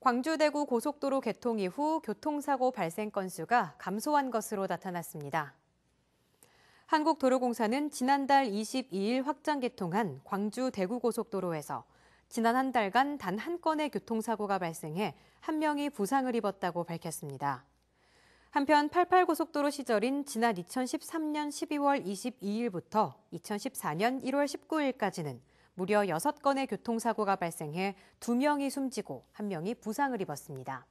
광주대구 고속도로 개통 이후 교통사고 발생 건수가 감소한 것으로 나타났습니다. 한국도로공사는 지난달 22일 확장 개통한 광주 대구 고속도로에서 지난 한 달간 단 한 건의 교통사고가 발생해 한 명이 부상을 입었다고 밝혔습니다. 한편 88고속도로 시절인 지난 2013년 12월 22일부터 2014년 1월 19일까지는 무려 6건의 교통사고가 발생해 2명이 숨지고 1명이 부상을 입었습니다.